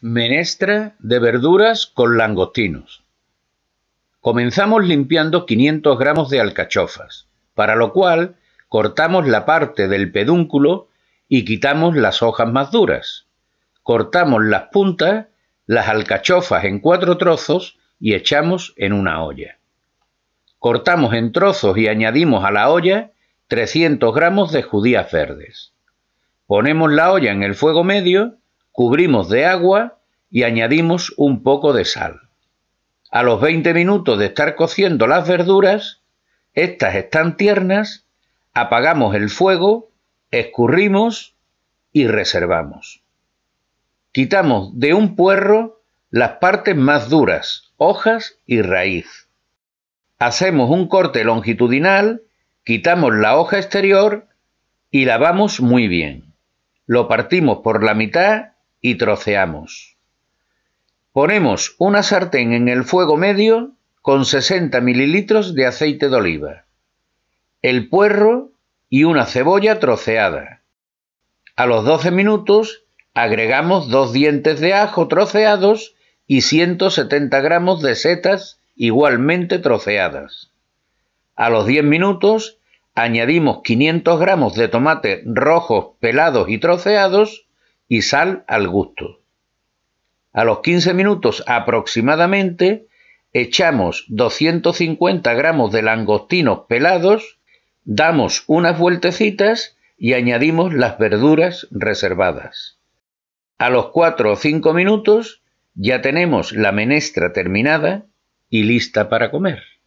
Menestra de verduras con langostinos. Comenzamos limpiando 500 gramos de alcachofas, para lo cual cortamos la parte del pedúnculo y quitamos las hojas más duras. Cortamos las puntas, las alcachofas en cuatro trozos y echamos en una olla. Cortamos en trozos y añadimos a la olla 300 gramos de judías verdes. Ponemos la olla en el fuego medio cubrimos de agua y añadimos un poco de sal. A los 20 minutos de estar cociendo las verduras, estas están tiernas, apagamos el fuego, escurrimos y reservamos. Quitamos de un puerro las partes más duras, hojas y raíz. Hacemos un corte longitudinal, quitamos la hoja exterior y lavamos muy bien. Lo partimos por la mitad y troceamos. Ponemos una sartén en el fuego medio con 60 mililitros de aceite de oliva, el puerro y una cebolla troceada. A los 12 minutos agregamos dos dientes de ajo troceados y 170 gramos de setas igualmente troceadas. A los 10 minutos añadimos 500 gramos de tomate rojo pelados y troceados y sal al gusto. A los 15 minutos aproximadamente echamos 250 gramos de langostinos pelados, damos unas vueltecitas y añadimos las verduras reservadas. A los 4 o 5 minutos ya tenemos la menestra terminada y lista para comer.